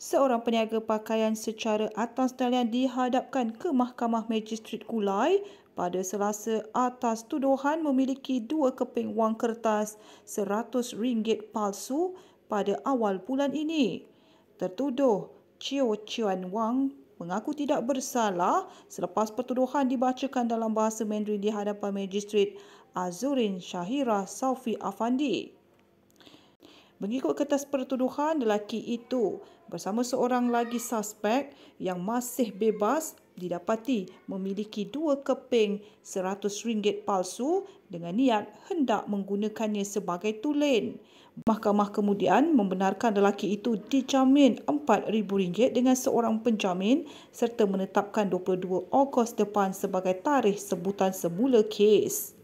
Seorang peniaga pakaian secara atas talian dihadapkan ke Mahkamah Magistrate Kulai pada selasa atas tuduhan memiliki dua keping wang kertas RM100 palsu pada awal bulan ini. Tertuduh Chio Chuan Wang mengaku tidak bersalah selepas pertuduhan dibacakan dalam bahasa Mandarin di hadapan Magistrate Azurin Shahira Saufi Afandi. Mengikut kertas pertuduhan, lelaki itu bersama seorang lagi suspek yang masih bebas didapati memiliki dua keping RM100 palsu dengan niat hendak menggunakannya sebagai tulen. Mahkamah kemudian membenarkan lelaki itu dijamin RM4,000 dengan seorang penjamin serta menetapkan 22 Ogos depan sebagai tarikh sebutan semula kes.